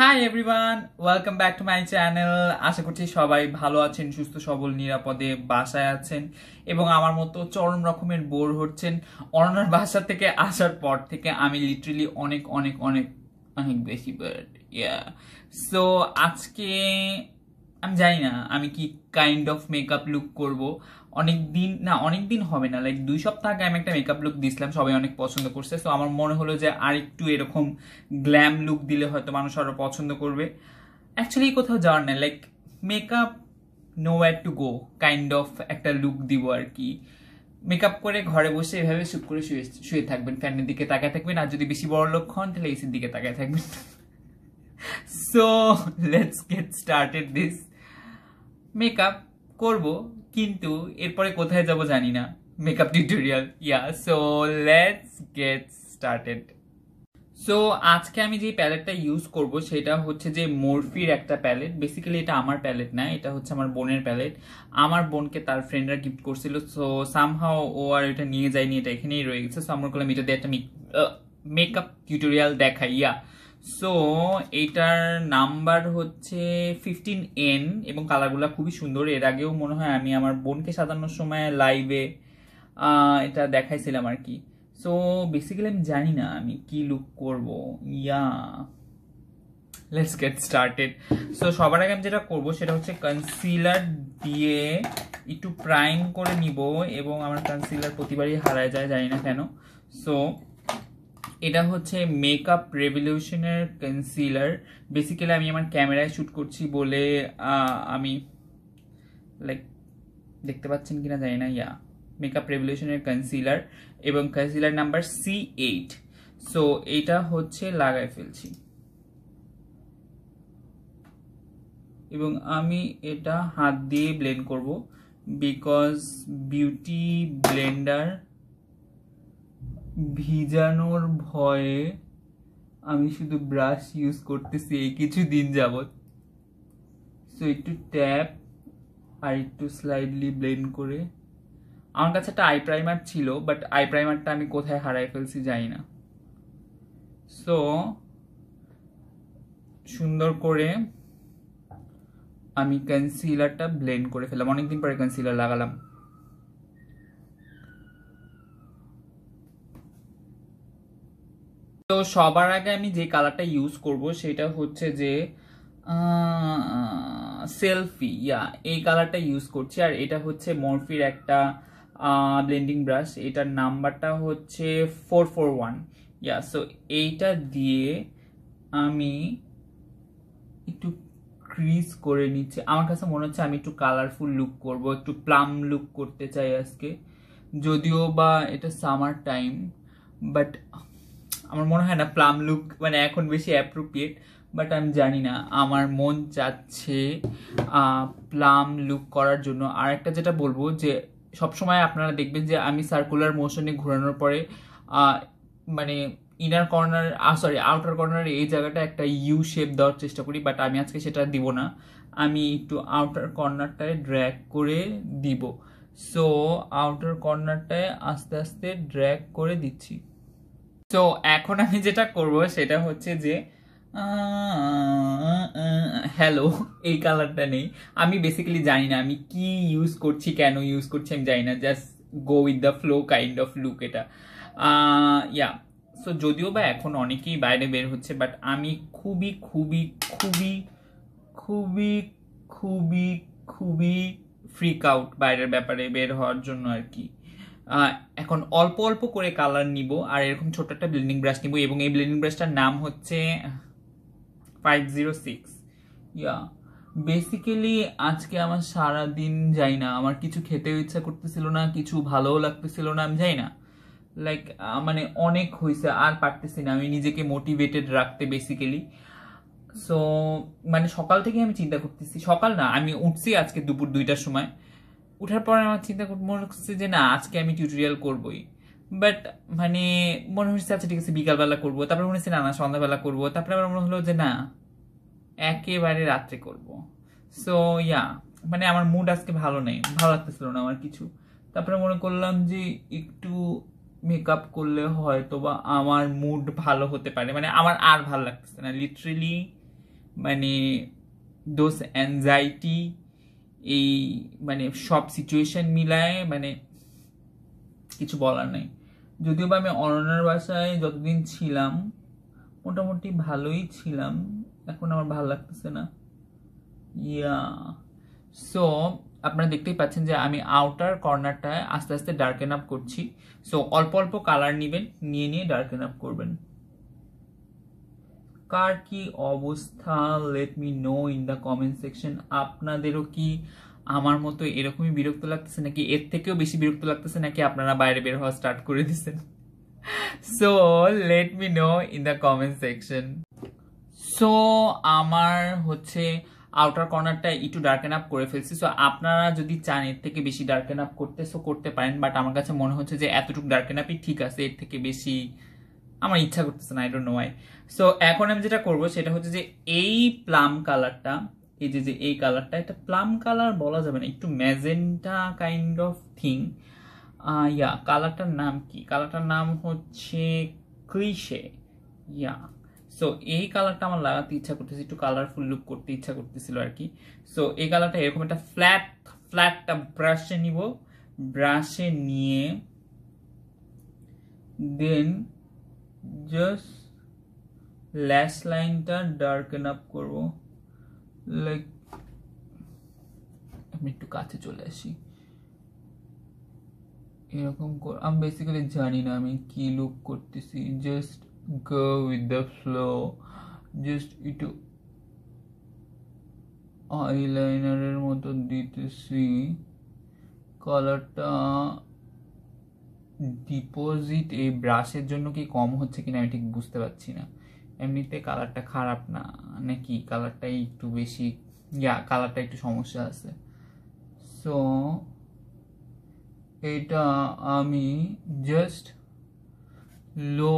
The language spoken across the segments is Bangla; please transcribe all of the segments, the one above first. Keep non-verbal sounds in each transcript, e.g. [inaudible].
High everyone welcome back to my channel আশা করছি সবাই ভালো আছেন সুস্থ সবল নিরাপদে বাসায় আছেন এবং আমার মতো চরম রকমের বোর হচ্ছেন অনার বাসা থেকে আসার পর থেকে আমি লিটারেলি অনেক অনেক অনেক অনেক বেশি বাট ইয়া সো আজকে আমি জানি না আমি কি কাইন্ড অফ মেকআপ লুক করব অনেক দিন না অনেক দিন হবে না লাইক দুই সপ্তাহ আগে আমি একটা মেকআপ লুক দিয়েছিলাম সবাই অনেক পছন্দ করছে তো আমার মনে হলো যে আর একটু এরকম গ্ল্যাম লুক দিলে হয়তো মানুষ আরও পছন্দ করবে অ্যাকচুয়ালি কোথাও যাওয়ার না like makeup no at to go kind of একটা লুক দিব আর কি মেকআপ করে ঘরে বসে এভাবে চুপ করে শুয়ে শুয়ে থাকবেন ফ্যানের দিকে তাকায় থাকবেন আর যদি বেশি বড় লোক হন তাহলে এসির দিকে তাকায় থাকবেন so let's get started this makeup করব কিন্তু এরপরে কোথায় যাব জানি না makeup tutorial yeah so let's get started so আজকে আমি যে প্যালেটটা ইউজ করব সেটা হচ্ছে যে মোরফির একটা প্যালেট বেসিক্যালি এটা আমার প্যালেট না এটা হচ্ছে আমার বোনের প্যালেট আমার বোনকে তার ফ্রেন্ডরা গিফট করছিল সো সামহাও ও আর এটা নিয়ে যায়নি এটা এখানেই রয়ে গেছে সো আমার করলাম এটা দিয়ে একটা মেকআপ টিউটোরিয়াল দেখাই ইয়া সো এটার নাম্বার হচ্ছে ফিফটিন এন এবং কালারগুলো খুবই সুন্দর এর আগেও মনে হয় আমি আমার বোনকে সাজানোর সময় লাইভে এটা দেখাইছিলাম আর কি সো বেসিক্যালি আমি জানি না আমি কি লুক করব yeah let's get started so সবার আগে আমি যেটা করবো সেটা হচ্ছে কনসিলার দিয়ে একটু প্রাইম করে নিব এবং আমার কনসিলার প্রতিবারই হারায় যায় জানি না কেন সো এটা হচ্ছে মেকআপ রেভলিউশনের কনসিলার বেসিক্যালি আমি আমার ক্যামেরায় শ্যুট করছি বলে আমি লাইক দেখতে পাচ্ছেন কিনা জানি না ইয়া মেকআপ রেভলিউশনের কনসিলার এবং concealer number C eight so এটা হচ্ছে লাগায় ফেলছি এবং আমি এটা হাত দিয়ে ব্লেন্ড করব বিকজ বিউটি ব্লেন্ডার ভিজানোর ভয়ে আমি শুধু ব্রাশ ইউজ করতেছি এই কিছু দিন যাবৎ সো একটু ট্যাপ আর একটু স্লাইডলি ব্লেন্ড করে আমার কাছে একটা আই প্রাইমার ছিল বাট আই প্রাইমারটা আমি কোথায় হারাই ফেলছি জানি না সো সুন্দর করে আমি কনসিলারটা ব্লেন্ড করে ফেললাম অনেকদিন পরে কনসিলার লাগালাম তো সবার আগে আমি যে কালারটা ইউজ করব সেটা হচ্ছে যে সেলফি ইয়া এই কালারটা ইউজ করছি আর এটা হচ্ছে মরফির একটা ব্লেন্ডিং ব্রাশ এটার নাম্বারটা হচ্ছে four four one yeah so এইটা দিয়ে আমি একটু ক্রিজ করে নিচ্ছি আমার কাছে মনে হচ্ছে আমি একটু কালারফুল লুক করব একটু প্লাম লুক করতে চাই আজকে যদিও বা এটা সামার টাইম বাট আমার মনে হয় না প্লাম লুক মানে এখন বেশি অ্যাপ্রোপ্রিয়েট বাট আমি জানি না আমার মন চাচ্ছে প্লাম লুক করার জন্য আর একটা যেটা বলবো যে সবসময় আপনারা দেখবেন যে আমি সার্কুলার মোশনে ঘোরানোর পরে মানে inner corner sorry outer corner এই জায়গাটা একটা ইউ শেপ দেওয়ার চেষ্টা করি বাট আমি আজকে সেটা দিব না আমি একটু আউটার কর্নারটায় ড্র্যাগ করে দিব সো আউটার কর্নারটায় আস্তে আস্তে ড্র্যাগ করে দিচ্ছি তো এখন আমি যেটা করব সেটা হচ্ছে যে হ্যালো এই কালারটা নেই আমি বেসিক্যালি জানি না আমি কি ইউজ করছি কেন ইউজ করছি আমি জানি না just go with the flow kind of look এটা ইয়া সো যদিও বা এখন অনেকেই বাইরে বের হচ্ছে বাট আমি খুবই খুবই খুবই খুবই খুবই খুবই ফ্রিক আউট বাইরের ব্যাপারে বের হওয়ার জন্য আর কি এখন অল্প অল্প করে কালার নিব আর এরকম ছোট একটা ব্লেন্ডিং ব্রাশ নিব এবং এই ব্লেন্ডিং ব্রাশটার নাম হচ্ছে five zero six yeah basically আজকে আমার সারা দিন যাই না আমার কিছু খেতেও ইচ্ছা করতেছিল না কিছু ভালোও লাগতেছিল না আমি যাই না লাইক মানে অনেক হয়েছে আর পারতেছি না আমি নিজেকে মোটিভেটেড রাখতে বেসিক্যালি সো মানে সকাল থেকে আমি চিন্তা করতেছি সকাল না আমি উঠছি আজকে দুপুর দুইটার সময় উঠার পর আমার চিন্তা মনে হচ্ছে যে না আজকে আমি টিউটোরিয়াল করবই বাট মানে মনে হচ্ছে আচ্ছা ঠিক আছে বিকালবেলা করবো তারপরে মনে হচ্ছে না না সন্ধ্যাবেলা করবো তারপরে আবার মনে হলো যে না একেবারে রাত্রে করব সো ইয়া মানে আমার মুড আজকে ভালো নেই ভালো লাগতেছিল না আমার কিছু তারপরে মনে করলাম যে একটু মেকআপ করলে হয়তো বা আমার মুড ভালো হতে পারে মানে আমার আর ভালো লাগতেছে না লিটারেলি মানে দোস অ্যাংজাইটি এই মানে সব সিচুয়েশন মিলায় মানে কিছু বলার নাই যদিও বা আমি অনন্যার বাসায় যতদিন ছিলাম মোটামুটি ভালোই ছিলাম এখন আমার ভালো লাগতেছে না ইয়া সো আপনারা দেখতেই পাচ্ছেন যে আমি আউটার কর্নারটায় আস্তে আস্তে ডার্কেন আপ করছি সো অল্প অল্প কালার নেবেন নিয়ে নিয়ে ডার্কেন আপ করবেন কার কি অবস্থা let me know in the comment section আপনাদেরও কি আমার মতো এরকমই বিরক্ত লাগতেছে নাকি এর থেকেও বেশি বিরক্ত লাগতেছে নাকি আপনারা বাইরে বের হওয়া স্টার্ট করে দিচ্ছেন so let me know in the comment section so আমার হচ্ছে আউটার কর্নারটা একটু ডার্কেন আপ করে ফেলছি সো আপনারা যদি চান এর থেকে বেশি ডার্কেন আপ করতে সো করতে পারেন বাট আমার কাছে মনে হচ্ছে যে এতটুকু ডার্কেন আপই ঠিক আছে এর থেকে বেশি আমার ইচ্ছা করতেছে না I don't know why so এখন আমি যেটা করব সেটা হচ্ছে যে এই প্লাম কালারটা এই যে যে এই কালারটা একটা প্লাম কালার বলা যাবে না একটু magenta kind of thing yeah কালারটার নাম কি কালারটার নাম হচ্ছে ক্লিশে ইয়া সো এই কালারটা আমার লাগাতে ইচ্ছা করতেছে একটু কালারফুল লুক করতে ইচ্ছা করতেছিল আর কি সো এই কালারটা এরকম একটা ফ্ল্যাট ফ্ল্যাটটা ব্রাশে নিব ব্রাশে নিয়ে দেন জাস্ট ল্যাশ লাইনটা ডার্কেন আপ করবো লাইক আমি একটু কাছে চলে আসি এরকম আমি বেসিক্যালি জানি না আমি কি লুক করতেছি just go with the flow just একটু আইলাইনারের মতো দিতেছি কালারটা ডিপোজিট এই ব্রাশের জন্য কি কম হচ্ছে কিনা আমি ঠিক বুঝতে পারছি না এমনিতে কালারটা খারাপ না নাকি কালারটাই একটু বেশি ইয়া কালারটা একটু সমস্যা আছে সো এটা আমি জাস্ট লো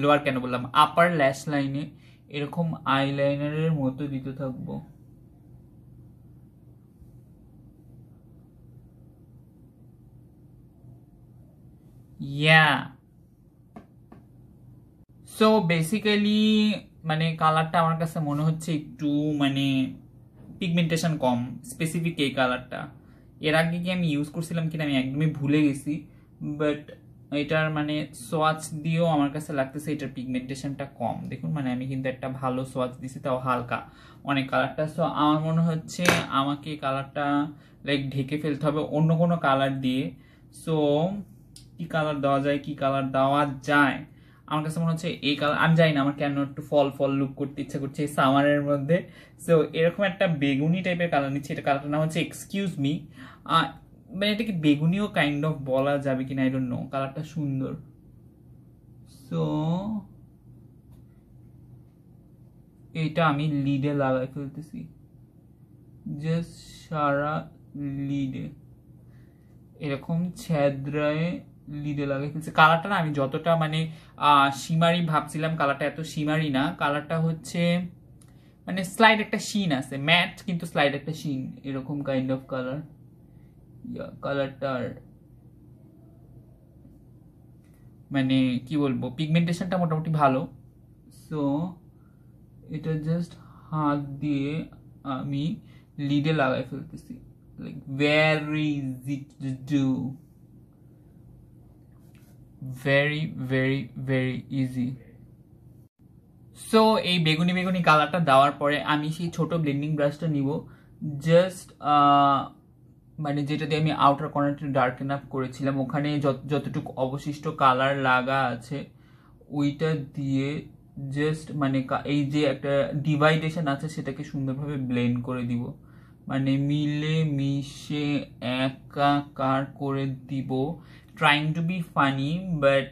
লোয়ার কেন বললাম আপার ল্যাশ লাইনে এরকম আইলাইনারের মতো দিতে থাকবো ইয়া সো বেসিক্যালি মানে কালারটা আমার কাছে মনে হচ্ছে একটু মানে পিগমেন্টেশন কম স্পেসিফিক এই কালারটা এর আগে কি আমি ইউজ করছিলাম কিনা আমি একদমই ভুলে গেছি বাট এটার মানে সোয়াচ দিয়েও আমার কাছে লাগতেছে এটার পিগমেন্টেশনটা কম দেখুন মানে আমি কিন্তু একটা ভালো সোয়াচ দিছি তাও হালকা অনেক কালারটা সো আমার মনে হচ্ছে আমাকে কালারটা লাইক ঢেকে ফেলতে হবে অন্য কোনো কালার দিয়ে সো কি কালার দেওয়া যায় কি কালার দেওয়া যায় আমার কাছে মনে হচ্ছে এই কালার আমি জানি না আমার কেন একটু ফল ফল লুক করতে ইচ্ছে করছে এই সামারের মধ্যে সো এরকম একটা বেগুনি টাইপের কালার নিচ্ছে এটা কালারটার নাম হচ্ছে এক্সকিউজ মি মানে এটা কি বেগুনিও কাইন্ড অফ বলা যাবে কিনা আই ডোন্ট নো কালারটা সুন্দর সো এটা আমি লিডে লাগাই ফেলতেছি জাস্ট সারা লিডে এরকম ছেদ্রায় লিডে লাগে কিন্তু কালারটা না আমি যতটা মানে সিমারি ভাবছিলাম কালারটা এত সিমারি না কালারটা হচ্ছে মানে স্লাইড একটা শিন আছে ম্যাট কিন্তু স্লাইড একটা শিন এরকম কাইন্ড অফ কালার কালারটার মানে কি বলবো পিগমেন্টেশনটা মোটামুটি ভালো সো এটা জাস্ট হাত দিয়ে আমি লিডে লাগাই ফেলতেছি like very easy to do very very very easy so এই বেগুনি বেগুনি কালারটা দেওয়ার পরে আমি সেই ছোট ব্লেন্ডিং ব্রাশটা নিব জাস্ট মানে যেটা দিয়ে আমি আউটার কর্নারটা ডার্কেন আপ করেছিলাম ওখানে যতটুকু অবশিষ্ট কালার লাগা আছে ওইটা দিয়ে জাস্ট মানে এই যে একটা ডিভাইডেশন আছে সেটাকে সুন্দরভাবে ব্লেন্ড করে দিব মানে মিলে মিশে একাকার করে দিব trying to be funny but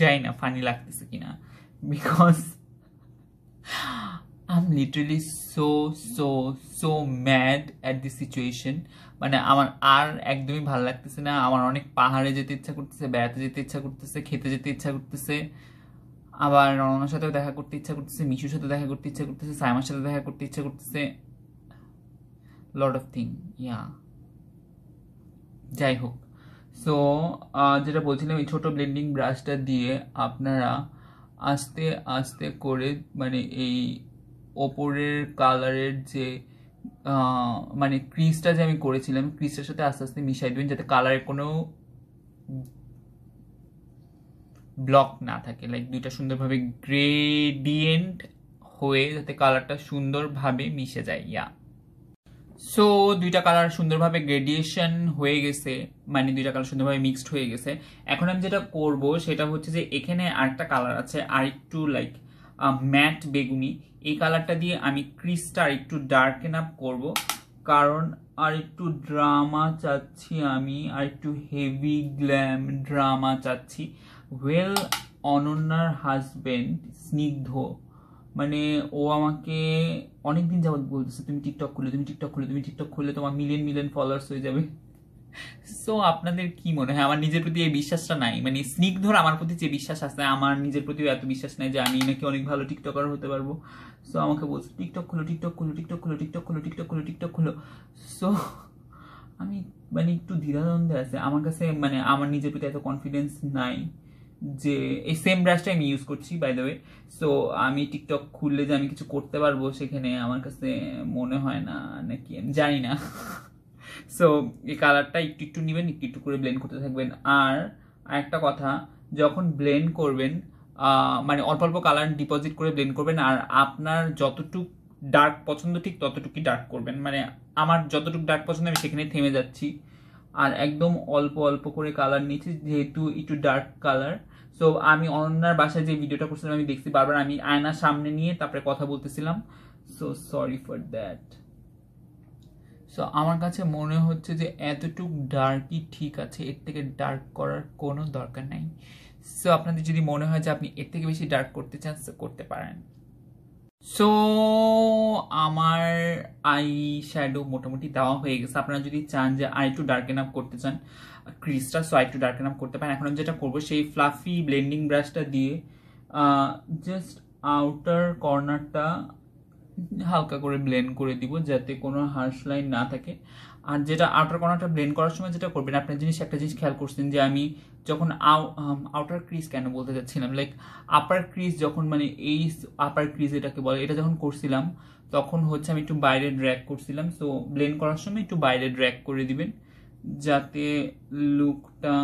যাই না ফানি লাগতেছে কিনা because I am literally so so so mad at this situation মানে আমার আর একদমই ভালো লাগতেছে না আমার অনেক পাহাড়ে যেতে ইচ্ছা করতেছে বেড়াতে যেতে ইচ্ছা করতেছে খেতে যেতে ইচ্ছা করতেছে আবার রণনার সাথেও দেখা করতে ইচ্ছা করতেছে মিশুর সাথে দেখা করতে ইচ্ছা করতেছে সাইমার সাথে দেখা করতে ইচ্ছা করতেছে লট অফ থিং ইয়া যাই হোক সো যেটা বলছিলাম এই ছোটো ব্লেন্ডিং ব্রাশটা দিয়ে আপনারা আস্তে আস্তে করে মানে এই ওপরের কালারের যে মানে ক্রিজটা যে আমি করেছিলাম ক্রিজটার সাথে আস্তে আস্তে মিশাই দেবেন যাতে কালারের কোনো ব্লক না থাকে লাইক দুইটা সুন্দরভাবে গ্রেডিয়েন্ট হয়ে যাতে কালারটা সুন্দরভাবে মিশে যায় ইয়া সো দুইটা কালার সুন্দরভাবে গ্রেডিয়েশন হয়ে গেছে মানে দুইটা কালার সুন্দরভাবে মিক্সড হয়ে গেছে এখন আমি যেটা করব সেটা হচ্ছে যে এখানে আরেকটা কালার আছে আর একটু লাইক ম্যাট বেগুনি এই কালারটা দিয়ে আমি ক্রিসটা আর একটু ডার্কেন আপ করব কারণ আর একটু ড্রামা চাচ্ছি আমি আর একটু হেভি গ্ল্যাম ড্রামা চাচ্ছি ওয়েল অনন্যার হাজবেন্ড স্নিগ্ধ মানে ও আমাকে অনেকদিন যাবৎ বলতেছে তুমি টিকটক খুলে তুমি টিকটক খুলে তুমি টিকটক খুলে তোমার মিলিয়ন মিলিয়ন ফলোয়ার্স হয়ে যাবে সো আপনাদের কি মনে হয় আমার নিজের প্রতি এই বিশ্বাসটা নাই মানে স্নিগ্ধর আমার প্রতি যে বিশ্বাস আছে আমার নিজের প্রতিও এত বিশ্বাস নাই যে আমি নাকি অনেক ভালো টিকটকার হতে পারবো সো আমাকে বলছে টিকটক খুলো টিকটক খুলো টিকটক খুলো টিকটক খুলো টিকটক খুলো টিকটক খুলো সো আমি মানে একটু দ্বিধাদ্বন্দ্বে আছে আমার কাছে মানে আমার নিজের প্রতি এত কনফিডেন্স নাই যে এই সেম ব্রাশটা আমি ইউজ করছি বাই দ্য ওয়ে সো আমি টিকটক খুললে যে আমি কিছু করতে পারবো সেখানে আমার কাছে মনে হয় না নাকি আমি জানি না সো [laughs] এই কালারটা একটু একটু নেবেন একটু একটু করে ব্লেন্ড করতে থাকবেন আর একটা কথা যখন ব্লেন্ড করবেন মানে অল্প অল্প কালার ডিপোজিট করে ব্লেন্ড করবেন আর আপনার যতটুক ডার্ক পছন্দ ঠিক ততটুকুই ডার্ক করবেন মানে আমার যতটুক ডার্ক পছন্দ আমি সেখানে থেমে যাচ্ছি আর একদম অল্প অল্প করে কালার নিচ্ছি যেহেতু একটু ডার্ক কালার সো আমি অনন্যার বাসায় যে ভিডিওটা করছিলাম আমি দেখছি বারবার আমি আয়নার সামনে নিয়ে তারপরে কথা বলতেছিলাম so sorry for that so আমার কাছে মনে হচ্ছে যে এতটুক ডার্কই ঠিক আছে এর থেকে ডার্ক করার কোনো দরকার নাই সো আপনাদের যদি মনে হয় যে আপনি এর থেকে বেশি ডার্ক করতে চান করতে পারেন সো আমার আই শ্যাডো মোটামুটি দেওয়া হয়ে গেছে আপনারা যদি চান যে আই টু ডার্কেন আপ করতে চান ক্রিস্টা so I to darken up করতে পারেন এখন আমি যেটা করবো সেই ফ্লাফি ব্লেন্ডিং ব্রাশটা দিয়ে জাস্ট আউটার কর্নারটা হালকা করে ব্লেন্ড করে দিব যাতে কোনো হার্শ লাইন না থাকে আর যেটা আউটার কর্নারটা ব্লেন্ড করার সময় যেটা করবেন আপনার জিনিস একটা জিনিস খেয়াল করছেন যে আমি যখন আউটার ক্রিজ কেন বলতে চাচ্ছিলাম লাইক আপার ক্রিজ যখন মানে এই আপার ক্রিজ এটাকে বলে এটা যখন করছিলাম তখন হচ্ছে আমি একটু বাইরে ড্র্যাক করছিলাম সো ব্লেন্ড করার সময় একটু বাইরে ড্র্যাক করে দিবেন যাতে লুকটা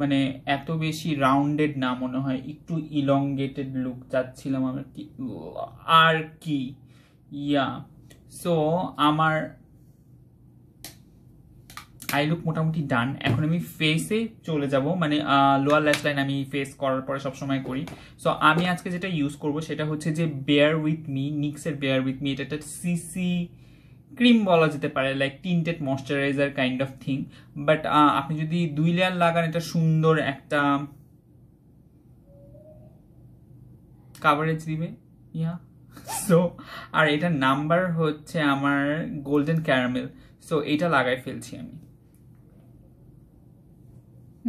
মানে এত বেশি রাউন্ডেড না মনে হয় একটু ইলংগেটেড লুক চাচ্ছিলাম আমার কি আর কি ইয়া সো আমার আই লুক মোটামুটি ডান এখন আমি ফেসে চলে যাব মানে লোয়ার ল্যাশ লাইন আমি ফেস করার পরে সবসময় করি সো আমি আজকে যেটা ইউজ করব সেটা হচ্ছে যে বেয়ার উইথ মি নিক্সের বেয়ার উইথ মি এটা একটা সিসি ক্রিম বলা যেতে পারে like tinted moisturizer kind of thing but আপনি যদি দুই লেয়ার লাগান এটা সুন্দর একটা কাভারেজ দিবে ইয়া সো [laughs] আর এটা নাম্বার হচ্ছে আমার গোল্ডেন ক্যারামেল সো এটা লাগাই ফেলছি আমি [laughs]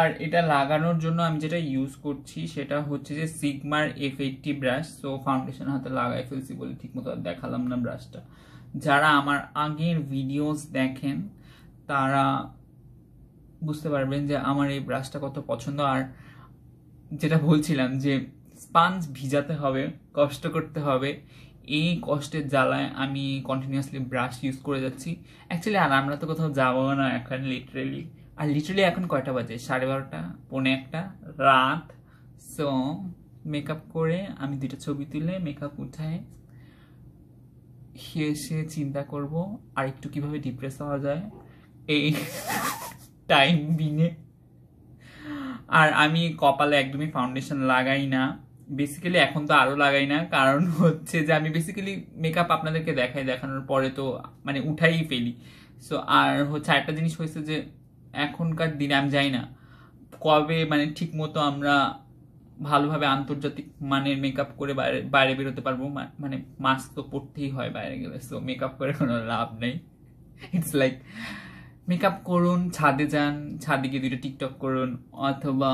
আর এটা লাগানোর জন্য আমি যেটা ইউজ করছি সেটা হচ্ছে যে সিগমার F eighty brush so foundation হাতে লাগাই ফেলছি বলে ঠিকমতো আর দেখালাম না ব্রাশটা যারা আমার আগের ভিডিওস দেখেন তারা বুঝতে পারবেন যে আমার এই ব্রাশটা কত পছন্দ আর যেটা বলছিলাম যে স্পাঞ্জ ভিজাতে হবে কষ্ট করতে হবে এই কষ্টের জ্বালায় আমি কন্টিনিউয়াসলি ব্রাশ ইউজ করে যাচ্ছি অ্যাকচুয়ালি আর আমরা তো কোথাও যাবো না এখন লিটারেলি আর লিটারেলি এখন কয়টা বাজে সাড়ে বারোটা পৌনে একটা রাত সো মেকআপ করে আমি দুইটা ছবি তুলে মেকআপ উঠায় এসে চিন্তা করব আর একটু কীভাবে ডিপ্রেস হওয়া যায় এই টাইম [laughs] বিনে আর আমি কপালে একদমই ফাউন্ডেশন লাগাই না বেসিক্যালি এখন তো আরও লাগাই না কারণ হচ্ছে যে আমি বেসিক্যালি মেকআপ আপনাদেরকে দেখাই দেখানোর পরে তো মানে উঠাই ফেলি সো আর হচ্ছে আরেকটা জিনিস হয়েছে যে এখনকার দিনে আমি যাই না কবে মানে ঠিক মতো আমরা ভালোভাবে আন্তর্জাতিক মানের মেকআপ করে বাইরে বেরোতে পারবো মানে মাস্ক তো পড়তেই হয় বাইরে গেলে সো মেকআপ করে কোনো লাভ নেই ইটস লাইক মেকআপ করুন ছাদে যান ছাদে গিয়ে দুইটা টিকটক করুন অথবা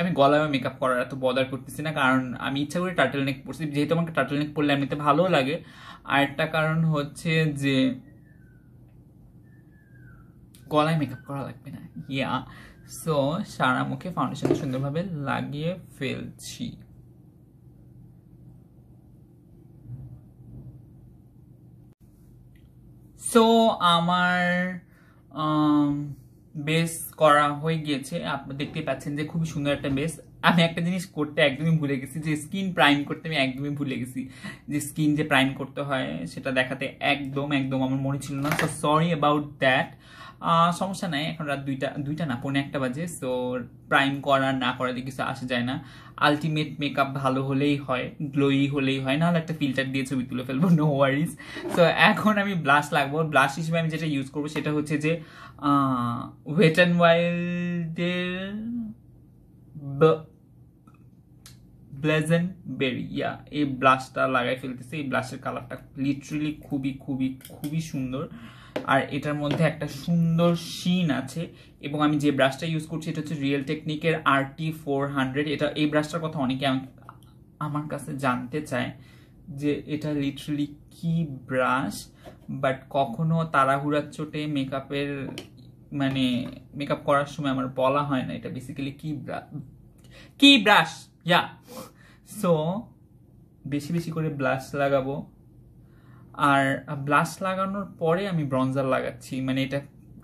আমি গলায় মেকআপ করার এত বদার করতেছি না কারণ আমি ইচ্ছা করে টার্টেল নেক পরছি যেহেতু আমাকে টার্টেল নেক পরলে এমনিতে ভালোও লাগে আর একটা কারণ হচ্ছে যে গলায় মেকআপ করা লাগবে না ইয়া সো সারা মুখে ফাউন্ডেশন সুন্দরভাবে লাগিয়ে ফেলছি সো আমার um, বেস করা হয়ে গিয়েছে আপনার দেখতে পাচ্ছেন যে খুবই সুন্দর একটা বেস আমি একটা জিনিস করতে একদমই ভুলে গেছি যে স্কিন প্রাইম করতে আমি একদমই ভুলে গেছি যে স্কিন যে প্রাইম করতে হয় সেটা দেখাতে একদম একদম আমার মনে ছিল না সো সরি অ্যাবাউট দ্যাট সমস্যা নাই এখন রাত দুইটা দুইটা না পৌনে একটা বাজে সো প্রাইম করা না করাতে কিছু আসা যায় না আলটিমেট মেকআপ ভালো হলেই হয় গ্লোই হলেই হয় নাহলে একটা ফিল্টার দিয়ে ছবি তুলে ফেলবো নো ওয়ারিস সো এখন আমি ব্লাশ লাগবো ব্লাশ হিসেবে আমি যেটা ইউজ করবো সেটা হচ্ছে যে ওয়েট অ্যান্ড ওয়াইল্ডের ব্লেজেন্ট বেরি ইয়া এই ব্লাশটা লাগাই ফেলতেছে এই ব্লাশের কালারটা লিটারেলি খুবই খুবই খুবই সুন্দর আর এটার মধ্যে একটা সুন্দর শিন আছে এবং আমি যে ব্রাশটা ইউজ করছি এটা হচ্ছে রিয়েল টেকনিকের আর টি ফোর হান্ড্রেড এটা এই ব্রাশটার কথা অনেকে আমার কাছে জানতে চায় যে এটা লিটারেলি কি ব্রাশ বাট কখনো তাড়াহুড়ার চোটে মেকআপের মানে মেকআপ করার সময় আমার বলা হয় না এটা বেসিক্যালি কি ব্রাশ কি ব্রাশ ইয়া সো বেশি বেশি করে ব্লাশ লাগাবো আর ব্লাস্ট লাগানোর পরে আমি ব্রঞ্জার লাগাচ্ছি মানে এটা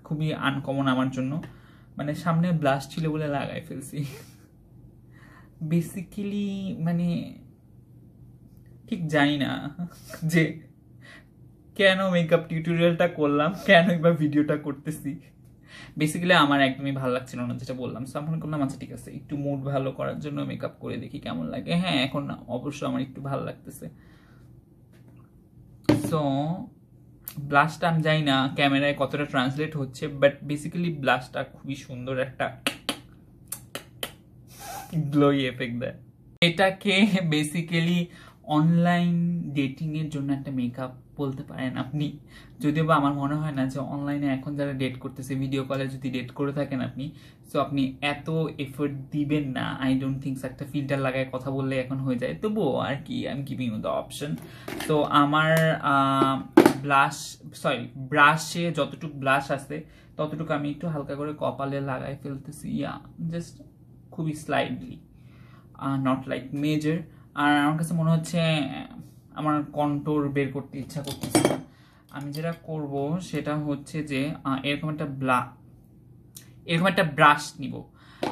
খুবই আনকমন আমার জন্য মানে সামনে ব্লাস্ট ছিল বলে লাগাই ফেলছি বেসিক্যালি মানে ঠিক জানি না যে কেন মেকআপ টিউটোরিয়ালটা করলাম কেন এবার ভিডিওটা করতেছি বেসিক্যালি আমার একদমই ভালো লাগছিল না যেটা বললাম সো আমি করলাম আচ্ছা ঠিক আছে একটু মুড ভালো করার জন্য মেকআপ করে দেখি কেমন লাগে হ্যাঁ এখন অবশ্য আমার একটু ভালো লাগতেছে সো ব্লাশটা আমি জানি না ক্যামেরায় কতটা ট্রান্সলেট হচ্ছে বাট বেসিক্যালি ব্লাস্টটা খুবই সুন্দর একটা গ্লোই এফেক্ট দেয় এটাকে বেসিক্যালি অনলাইন ডেটিংয়ের জন্য একটা মেকআপ বলতে পারেন আপনি যদিও বা আমার মনে হয় না যে অনলাইনে এখন যারা ডেট করতেছে ভিডিও কলে যদি ডেট করে থাকেন আপনি সো আপনি এত এফোর্ট দিবেন না আই ডোন্ট থিঙ্কস একটা ফিল্টার লাগায় কথা বললে এখন হয়ে যায় তবুও আর কি I am giving you the option তো আমার ব্লাশ সরি ব্রাশে যতটুকু ব্লাশ আছে ততটুকু আমি একটু হালকা করে কপালে লাগাই ফেলতেছি ইয়া জাস্ট খুবই স্লাইডলি নট লাইক মেজর আর আমার কাছে মনে হচ্ছে আমার কন্টোর বের করতে ইচ্ছা করতেছে না আমি যেটা করব সেটা হচ্ছে যে এরকম একটা ব্লা এরকম একটা ব্রাশ নিব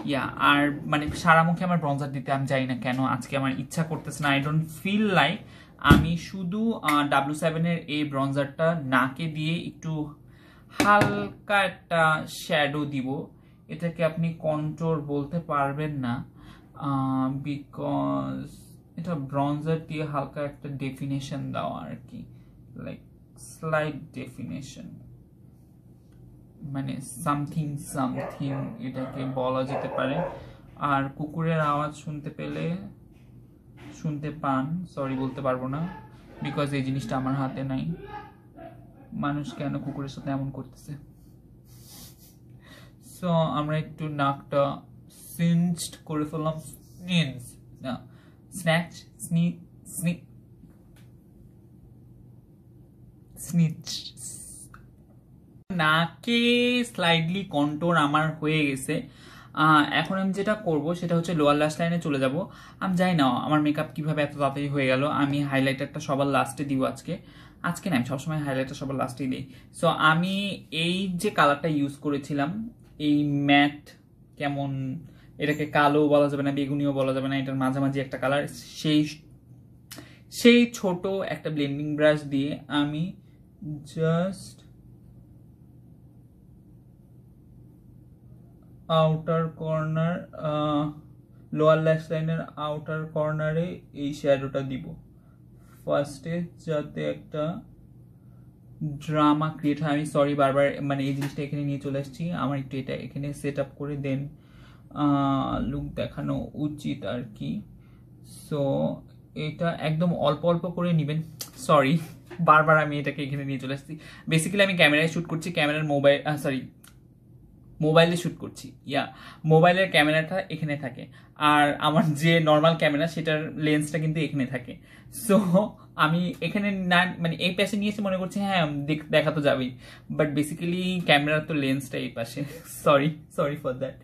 ইয়া আর মানে সারা মুখে আমার ব্রঞ্জার দিতে আমি জানি না কেন আজকে আমার ইচ্ছা করতেছে না আই ডোন্ট ফিল লাইক আমি শুধু ডাব্লু সেভেনের এই ব্রঞ্জারটা নাকে দিয়ে একটু হালকা একটা শ্যাডো দিব এটাকে আপনি কন্ট্রোল বলতে পারবেন না বিকজ এটা ব্রঞ্জার দিয়ে হালকা একটা ডেফিনেশন দেওয়া আর কি লাইক স্লাইড ডেফিনেশন মানে সামথিং সামথিং এটাকে বলা যেতে পারে আর কুকুরের আওয়াজ শুনতে পেলে শুনতে পান সরি বলতে পারবো না বিকজ এই জিনিসটা আমার হাতে নাই মানুষ কেন কুকুরের সাথে এমন করতেছে সো আমরা একটু নাকটা সিনস্ট করে ফেললাম সিনজ না smacked, sneak, sneak, snitch. নাকে স্লাইডলি কন্টোর আমার হয়ে গেছে এখন আমি যেটা করব সেটা হচ্ছে লোয়ার লাস্ট লাইনে চলে যাব আমি জানি না আমার মেকআপ কিভাবে এত তাড়াতাড়ি হয়ে গেল আমি হাইলাইটারটা সবার লাস্টে দিব আজকে আজকে না আমি সবসময় হাইলাইটার সবার লাস্টেই দিই সো আমি এই যে কালারটা ইউজ করেছিলাম এই ম্যাট কেমন এটাকে কালো বলা যাবে না বেগুনিও বলা যাবে না এটার মাঝামাঝি একটা কালার সেই সেই ছোট একটা ব্লেন্ডিং ব্রাশ দিয়ে আমি জাস্ট আউটার কর্নার লোয়ার ল্যাশ লাইনের আউটার কর্নারে এই শ্যাডোটা দিব ফার্স্টে যাতে একটা ড্রামা ক্রিয়েট হয় আমি সরি বারবার মানে এই জিনিসটা এখানে নিয়ে চলে আসছি আমার একটু এটা এখানে সেট আপ করে দেন লুক দেখানো উচিত আর কি সো এটা একদম অল্প অল্প করে নেবেন সরি বারবার আমি এটাকে এখানে নিয়ে চলে আসছি বেসিক্যালি আমি ক্যামেরায় শ্যুট করছি ক্যামেরার মোবাইল সরি মোবাইলে শ্যুট করছি ইয়া মোবাইলের ক্যামেরাটা এখানে থাকে আর আমার যে নর্মাল ক্যামেরা সেটার লেন্সটা কিন্তু এখানে থাকে সো আমি এখানে না মানে এই পাশে নিয়েছি মনে করছি হ্যাঁ দেখা তো যাবেই বাট বেসিক্যালি ক্যামেরার তো লেন্সটা এই পাশে sorry sorry for that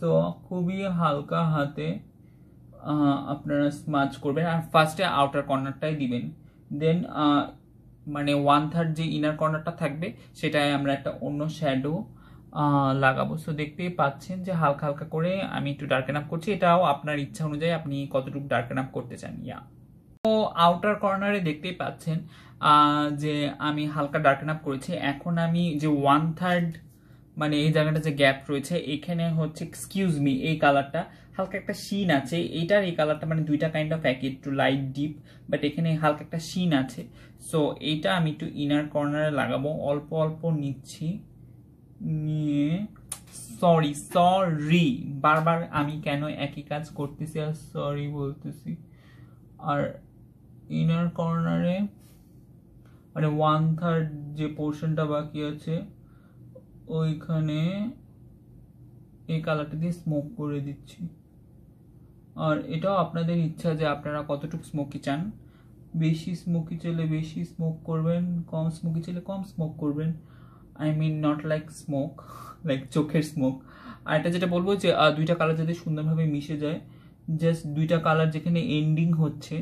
so খুবই হালকা হাতে আপনারা স্মাচ করবেন আর ফার্স্টে আউটার কর্নারটাই দিবেন দেন মানে ওয়ান থার্ড যে ইনার কর্নারটা থাকবে সেটায় আমরা একটা অন্য শ্যাডো লাগাবো সো দেখতেই পাচ্ছেন যে হালকা হালকা করে আমি একটু ডার্কেন আপ করছি এটাও আপনার ইচ্ছা অনুযায়ী আপনি কতটুকু ডার্কেন আপ করতে চান ইয়া তো আউটার কর্নারে দেখতেই পাচ্ছেন যে আমি হালকা ডার্কেন আপ করেছি এখন আমি যে ওয়ান থার্ড মানে এই জায়গাটা যে গ্যাপ রয়েছে এখানে হচ্ছে এক্সকিউজ মি এই কালারটা হালকা একটা শিন আছে এইটার এই কালারটা মানে দুইটা কাইন্ড অফ একই একটু লাইট ডিপ বাট এখানে হালকা একটা শিন আছে সো এইটা আমি একটু ইনার কর্নারে লাগাবো অল্প অল্প নিচ্ছি নিয়ে সরি সরি বারবার আমি কেন একই কাজ করতেছি আর সরি বলতেছি আর ইনার কর্নারে মানে ওয়ান থার্ড যে পোর্শনটা বাকি আছে ওইখানে এই কালারটা দিয়ে স্মোক করে দিচ্ছি আর এটাও আপনাদের ইচ্ছা যে আপনারা কতটুকু স্মোকি চান বেশি স্মোকি চলে বেশি স্মোক করবেন কম স্মোকি চলে কম স্মোক করবেন I mean not like smoke like চোখের স্মোক আর এটা যেটা বলবো যে দুইটা কালার যাতে সুন্দরভাবে মিশে যায় জাস্ট দুইটা কালার যেখানে এন্ডিং হচ্ছে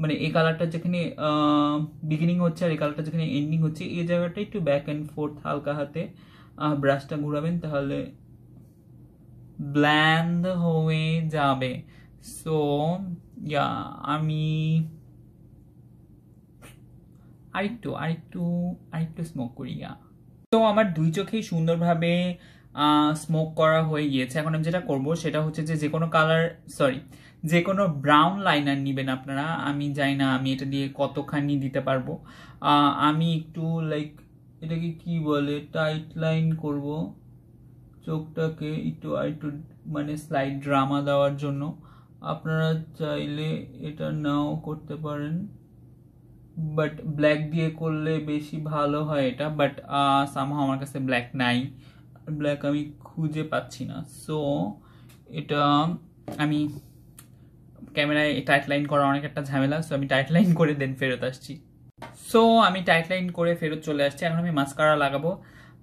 মানে এই কালারটা যেখানে বিগিনিং হচ্ছে আর এই কালারটা যেখানে এন্ডিং হচ্ছে এই জায়গাটা একটু ব্যাক অ্যান্ড ফোর্থ হালকা হাতে ব্রাশটা ঘুরাবেন তাহলে ব্ল্যান্ড হয়ে যাবে সো ইয়া আমি আরেকটু আরেকটু আরেকটু স্মোক করি ইয়া তো আমার দুই চোখেই সুন্দরভাবে স্মোক করা হয়ে গিয়েছে এখন আমি যেটা করব সেটা হচ্ছে যে যে কোনো কালার সরি যে কোনো ব্রাউন লাইনার নেবেন আপনারা আমি জানি না আমি এটা দিয়ে কতখানি দিতে পারবো আমি একটু লাইক এটাকে কি বলে টাইট লাইন করব চোখটাকে একটু একটু মানে স্লাইড ড্রামা দেওয়ার জন্য আপনারা চাইলে এটা নাও করতে পারেন বাট ব্ল্যাক দিয়ে করলে বেশি ভালো হয় এটা বাট সামহাও আমার কাছে ব্ল্যাক নাই ব্ল্যাক আমি খুঁজে পাচ্ছি না সো এটা আমি ক্যামেরায় টাইট লাইন করা অনেক একটা ঝামেলা সো আমি টাইট লাইন করে দেন ফেরত আসছি সো আমি টাইট লাইন করে ফেরত চলে আসছি এখন আমি মাস্কারা লাগাবো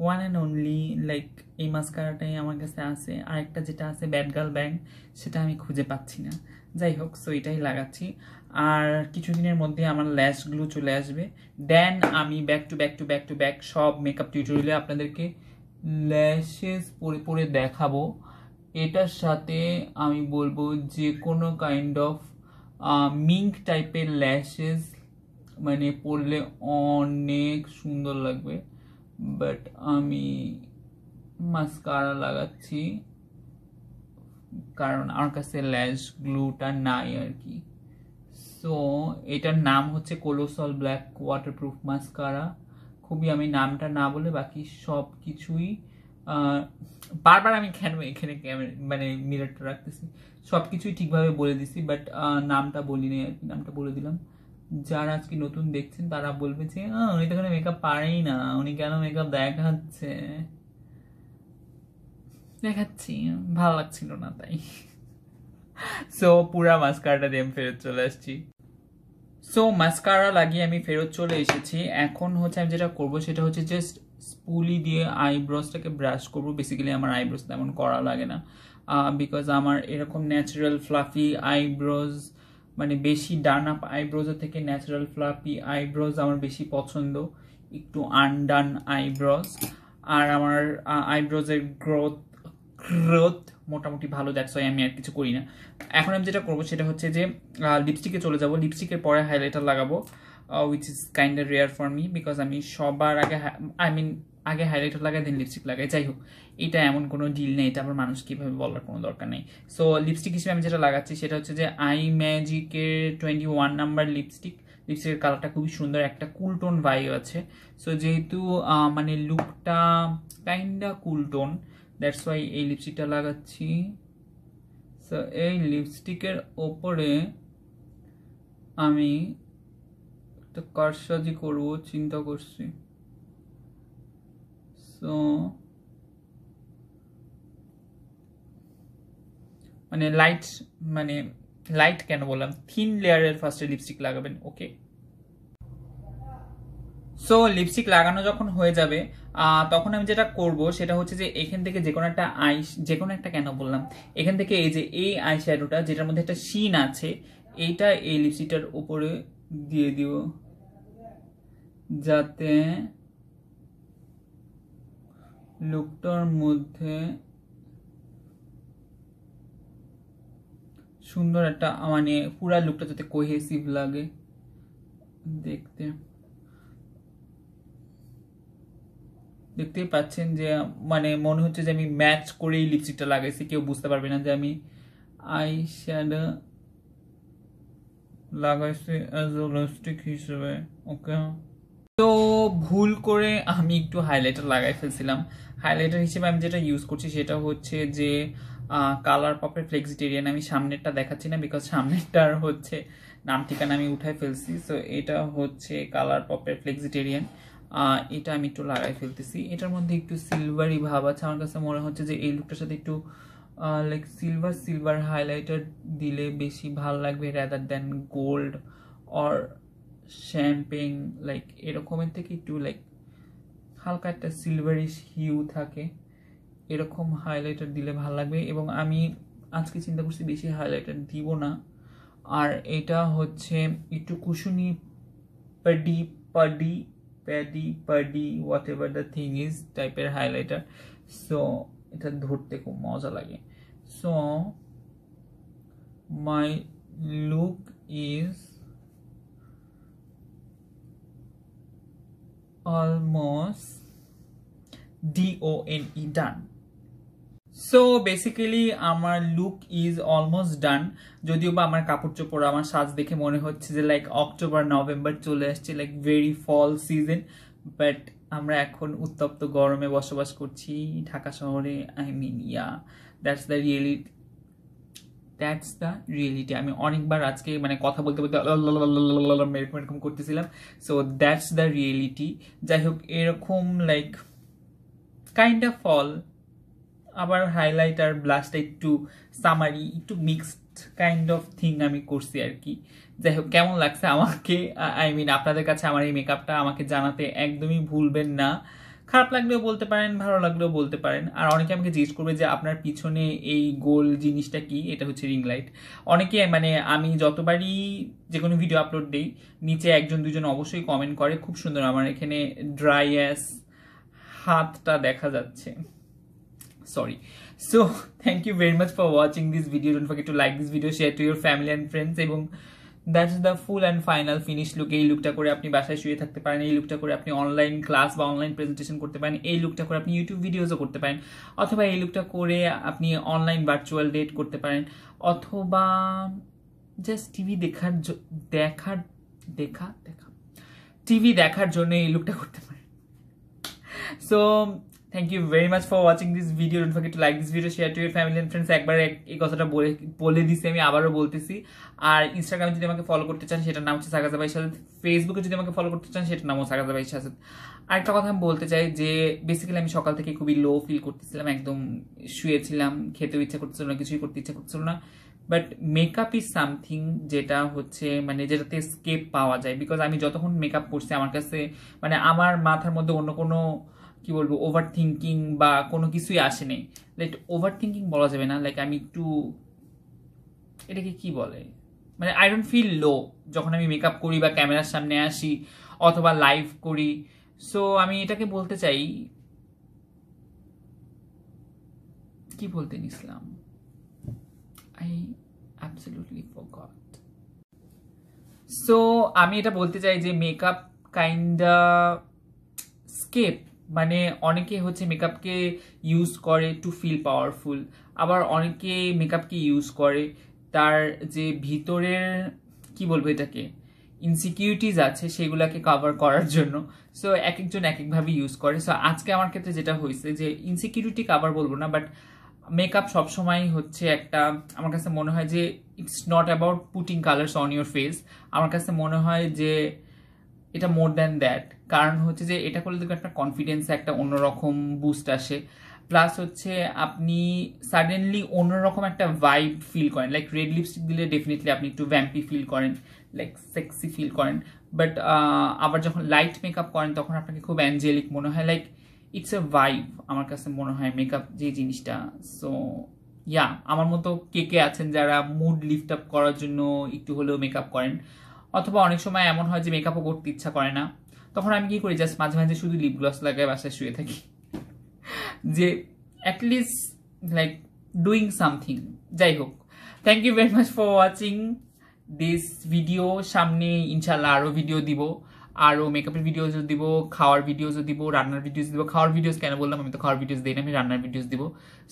ওয়ান অ্যান্ড অনলি লাইক এই মাস্কারাটাই আমার কাছে আছে আর একটা যেটা আছে ব্যাড গার্ল সেটা আমি খুঁজে পাচ্ছি না যাই হোক সো এটাই লাগাচ্ছি আর কিছুদিনের মধ্যে আমার ল্যাশগুলো চলে আসবে দেন আমি back to back to back to back সব মেকআপ টিউটোরিয়ালে আপনাদেরকে ল্যাশেস পরে পরে দেখাবো এটার সাথে আমি বলবো যে কোনো কাইন্ড অফ মিঙ্ক টাইপের ল্যাশেস মানে পড়লে অনেক সুন্দর লাগবে বাট আমি মাস্কারা লাগাচ্ছি কারণ আমার কাছে ল্যাশ গ্লুটা নাই আর কি সো এটার নাম হচ্ছে কোলোসল ব্ল্যাক ওয়াটারপ্রুফ মাস্কারা খুবই আমি নামটা না বলে বাকি সব কিছুই বারবার আমি কেন এখানে মানে মিরারটা রাখতেছি সব কিছুই ঠিকভাবে বলে দিছি বাট নামটা বলি নাই আর কি নামটা বলে দিলাম যারা আজকে নতুন দেখছেন তারা বলবে যে উনি তো মেকআপ পারেই না উনি কেন মেকআপ দেখাচ্ছে দেখাচ্ছি ভালো লাগছিল না তাই সো পুরা মাস্কারটা দিয়ে আমি ফেরত চলে আসছি সো মাস্কারা লাগিয়ে আমি ফেরত চলে এসেছি এখন হচ্ছে আমি যেটা করব সেটা হচ্ছে জাস্ট স্পুলি দিয়ে আইব্রোসটাকে ব্রাশ করব বেসিক্যালি আমার আইব্রোস তেমন করা লাগে না বিকজ আমার এরকম ন্যাচারাল ফ্লাফি আইব্রোস মানে বেশি ডান আপ আইব্রোজের থেকে ন্যাচারাল ফ্লাপি আইব্রোজ আমার বেশি পছন্দ একটু আনডান আইব্রোজ আর আমার আইব্রোজের গ্রোথ গ্রোথ মোটামুটি ভালো দ্যাটস আমি আর কিছু করি না এখন আমি যেটা করবো সেটা হচ্ছে যে লিপস্টিকে চলে যাব লিপস্টিকের পরে হাইলাইটার লাগাবো which is kind rare for me because আমি সবার আগে আই হ্যাঁ, মিন আগে হাইলাইটার লাগায় দেন লিপস্টিক লাগাই যাই হোক এটা এমন কোনো ডিল নেই এটা আবার মানুষ কীভাবে বলার কোনো দরকার নেই সো লিপস্টিক হিসেবে আমি যেটা লাগাচ্ছি সেটা হচ্ছে যে আই ম্যাজিকের টোয়েন্টি ওয়ান নাম্বার লিপস্টিক লিপস্টিকের কালারটা খুবই সুন্দর একটা কুলটোন বাই আছে সো যেহেতু মানে লুকটা কাইন্ডা কুলটোন দ্যাটস ওয়াই এই লিপস্টিকটা লাগাচ্ছি সো এই লিপস্টিকের ওপরে আমি একটা কারসাজি করবো চিন্তা করছি মানে লাইট মানে লাইট কেন বললাম থিন লেয়ারের ফার্স্টে লিপস্টিক লাগাবেন ওকে সো লিপস্টিক লাগানো যখন হয়ে যাবে তখন আমি যেটা করব সেটা হচ্ছে যে এখান থেকে যে কোনো একটা আইস যে কোনো একটা কেন বললাম এখান থেকে এই যে এই আই শ্যাডোটা যেটার মধ্যে একটা সিন আছে এইটা এই লিপস্টিকটার উপরে দিয়ে দিব যাতে লোকটার মধ্যে সুন্দর একটা মানে পুরা লুকটা যাতে কোহেসিভ লাগে দেখতে দেখতেই পাচ্ছেন যে মানে মনে হচ্ছে যে আমি ম্যাচ করেই লিপস্টিকটা লাগাইছি কেউ বুঝতে পারবে না যে আমি আই শ্যাডো লাগাইছি অ্যাজ লিপস্টিক হিসেবে ওকে তো ভুল করে আমি একটু হাইলাইটার লাগাই ফেলছিলাম হাইলাইটার হিসেবে আমি যেটা ইউজ করছি সেটা হচ্ছে যে কালার পপের ফ্লেক্সিটেরিয়ান আমি সামনেরটা দেখাচ্ছি না বিকজ সামনেরটার হচ্ছে নাম ঠিকানা আমি উঠাই ফেলছি সো এটা হচ্ছে কালার পপের ফ্লেক্সিটেরিয়ান এটা আমি একটু লাগাই ফেলতেছি এটার মধ্যে একটু সিলভারি ভাব আছে আমার কাছে মনে হচ্ছে যে এই লুকটার সাথে একটু লাইক সিলভার সিলভার হাইলাইটার দিলে বেশি ভাল লাগবে rather than gold or champagne like এরকমের থেকে একটু লাইক হালকা একটা সিলভারিশ হিউ থাকে এরকম হাইলাইটার দিলে ভালো লাগবে এবং আমি আজকে চিন্তা করছি বেশি হাইলাইটার দিব না আর এটা হচ্ছে একটু cushiony paddy paddy paddy paddy whatever the thing is টাইপের হাইলাইটার সো এটা ধরতে খুব মজা লাগে so my look is almost d-o-n-e done so basically আমার লুক ইজ অলমোস্ট ডান যদিও বা আমার কাপড় চোপড় আমার সাজ দেখে মনে হচ্ছে যে লাইক অক্টোবর নভেম্বর চলে আসছে like very fall season but আমরা এখন উত্তপ্ত গরমে বসবাস করছি ঢাকা শহরে I mean yeah that's the reality that's the reality আমি অনেকবার আজকে মানে কথা বলতে বলতে এরকম এরকম করতেছিলাম সো দ্যাটস দ্য রিয়েলিটি যাই হোক এরকম লাইক কাইন্ড অফ ফল আবার হাইলাইট আর ব্লাশটা একটু সামারি একটু মিক্সড কাইন্ড অফ থিং আমি করছি আর কি যাই হোক কেমন লাগছে আমাকে আই মিন আপনাদের কাছে আমার এই মেকআপটা আমাকে জানাতে একদমই ভুলবেন না খারাপ লাগলেও বলতে পারেন ভালো লাগলেও বলতে পারেন আর অনেকে আমাকে জিজ্ঞেস করবে যে আপনার পিছনে এই গোল জিনিসটা কি এটা হচ্ছে রিং লাইট অনেকে মানে আমি যতবারই যে কোনো ভিডিও আপলোড দিই নিচে একজন দুজন অবশ্যই কমেন্ট করে খুব সুন্দর আমার এখানে ড্রাই অ্যাস হাতটা দেখা যাচ্ছে sorry so thank you very much for watching this video don't forget to like this video share to your family and friends এবং that's the full and final finish look এই লুকটা করে আপনি বাসায় শুয়ে থাকতে পারেন এই লুকটা করে আপনি অনলাইন ক্লাস বা অনলাইন প্রেজেন্টেশন করতে পারেন এই লুকটা করে আপনি ইউটিউব ভিডিওসও করতে পারেন অথবা এই লুকটা করে আপনি অনলাইন ভার্চুয়াল ডেট করতে পারেন অথবা জাস্ট টিভি দেখার দেখার দেখা দেখা টিভি দেখার জন্য এই লুকটা করতে পারেন so thank you very much for watching this video ডোট to like this video share to your family and friends একবার এই কথাটা বলে বলে দিছি আমি আবারও বলতেছি আর ইনস্টাগ্রামে যদি আমাকে ফলো করতে চান সেটার নাম হচ্ছে সাগাজা ভাই সাজেদ ফেসবুকে যদি আমাকে ফলো করতে চান সেটার নামও সাগাজা ভাই সাথে আরেকটা কথা আমি বলতে চাই যে বেসিক্যালি আমি সকাল থেকে খুবই লো ফিল করতেছিলাম একদম শুয়েছিলাম খেতেও ইচ্ছা করতেছিল না কিছুই করতে ইচ্ছা করতেছিল না বাট মেকআপ ইজ সামথিং যেটা হচ্ছে মানে যেটাতে স্কেপ পাওয়া যায় বিকজ আমি যতক্ষণ মেকআপ করছি আমার কাছে মানে আমার মাথার মধ্যে অন্য কোনো কি বলবো ওভার থিঙ্কিং বা কোনো কিছুই আসে নেই লাইক ওভার থিঙ্কিং বলা যাবে না লাইক আমি একটু এটাকে কি বলে মানে আই ডোন্ট ফিল লো যখন আমি মেকআপ করি বা ক্যামেরার সামনে আসি অথবা লাইভ করি সো আমি এটাকে বলতে চাই কি বলতে নিছিলাম আই অ্যাবসলিউটলি ফরগট সো আমি এটা বলতে চাই যে মেকআপ কাইন্ডা স্কেপ মানে অনেকে হচ্ছে মেকআপকে ইউজ করে টু ফিল পাওয়ারফুল আবার অনেকে মেকআপকে ইউজ করে তার যে ভিতরের কি বলবো এটাকে ইনসিকিউরিটিজ আছে সেগুলোকে কভার করার জন্য সো এক একজন এক একভাবে ইউজ করে সো আজকে আমার ক্ষেত্রে যেটা হয়েছে যে ইনসিকিউরিটি কভার বলবো না বাট মেকআপ সবসময় হচ্ছে একটা আমার কাছে মনে হয় যে it's not about putting colours on your face আমার কাছে মনে হয় যে এটা মোর দ্যান দ্যাট কারণ হচ্ছে যে এটা করলে দেখবেন আপনার কনফিডেন্সে একটা অন্যরকম বুস্ট আসে প্লাস হচ্ছে আপনি সাডেনলি অন্যরকম একটা ভাইব ফিল করেন লাইক রেড লিপস্টিক দিলে ডেফিনেটলি আপনি একটু ভ্যাম্পি ফিল করেন লাইক সেক্সি ফিল করেন বাট আবার যখন লাইট মেকআপ করেন তখন আপনাকে খুব অ্যাঞ্জেলিক মনে হয় লাইক ইটস এ ভাইব আমার কাছে মনে হয় মেকআপ যে জিনিসটা সো ইয়া আমার মতো কে কে আছেন যারা মুড লিফট আপ করার জন্য একটু হলেও মেকআপ করেন অথবা অনেক সময় এমন হয় যে মেকআপও করতে ইচ্ছা করে না তখন আমি কি করি জাস্ট মাঝে মাঝে শুধু লিপ গ্লস লাগাই বাসায় শুয়ে থাকি যে অ্যাটলিস্ট লাইক ডুইং সামথিং যাই হোক thank you very much for watching this video সামনে ইনশাল্লাহ আরও ভিডিও দিব আরও মেকআপের ভিডিওজও দিব খাওয়ার ভিডিওসও দিব রান্নার ভিডিওজ দিব খাওয়ার ভিডিওস কেন বললাম আমি তো খাওয়ার ভিডিওজ দিই না আমি রান্নার ভিডিওজ দিব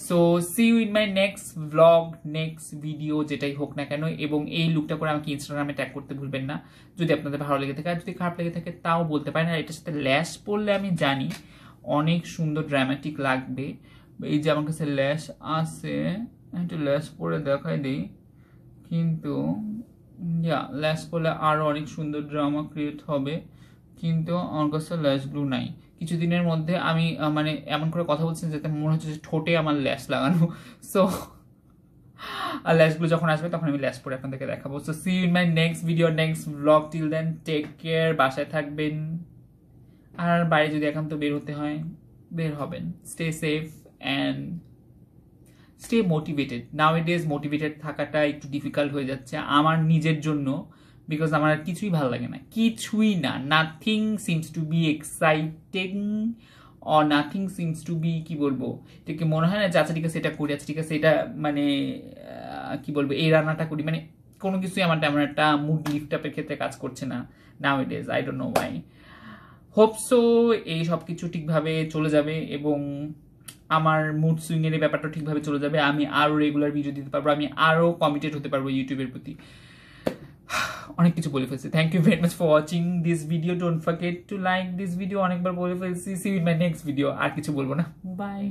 so see you in my next vlog next video যেটাই হোক না কেন এবং এই লুকটা করে আমাকে ইনস্টাগ্রামে ট্যাগ করতে ভুলবেন না যদি আপনাদের ভালো লেগে থাকে আর যদি খারাপ লেগে থাকে তাও বলতে পারেন আর এটার সাথে ল্যাশ পড়লে আমি জানি অনেক সুন্দর ড্রামাটিক লাগবে এই যে আমার কাছে ল্যাশ আসে একটু ল্যাশ পরে দেখাই দিই কিন্তু ইয়া ল্যাশ পরলে আরও অনেক সুন্দর ড্রামা ক্রিয়েট হবে কিন্তু আমার কাছে ল্যাশ গ্লু নাই কিছুদিনের মধ্যে আমি মানে এমন করে কথা বলছেন যাতে মনে হচ্ছে যে ঠোঁটে আমার ল্যাশ লাগানো সো [laughs] আর ল্যাশগুলো যখন আসবে তখন আমি ল্যাশ পরে আপনাদেরকে দেখাবো so see in my next video next vlog till then take care বাসায় থাকবেন আর বাইরে যদি এখন তো বের হতে হয় বের হবেন stay safe and stay motivated now it is motivated থাকাটা একটু ডিফিকাল্ট হয়ে যাচ্ছে আমার নিজের জন্য বিকজ আমার আর কিছুই ভালো লাগে না কিছুই না nothing seems to be exciting uh nothing seems to be কি বলবো এটাকে মনে হয় না যে আচ্ছা ঠিক আছে এটা করি আছে আচ্ছা, ঠিক আছে এটা মানে কি বলবো এই রান্নাটা করি মানে কোনো কিছুই আমার তেমন একটা মুড লিফট আপের ক্ষেত্রে কাজ করছে না now it is I don't know why hope so এই সব কিছু ঠিকভাবে চলে যাবে এবং আমার মুড সুইংয়ের এই ব্যাপারটা ঠিকভাবে চলে যাবে আমি আরও রেগুলার ভিডিও দিতে পারবো আমি আরও কমিটেড হতে পারবো ইউটিউবের প্রতি অনেক কিছু বলে ফেলছি thank you very much for watching this video don't forget to like this video অনেকবার বলে ফেলছি সি মাই নেক্সট ভিডিও আর কিছু বলবো না বাই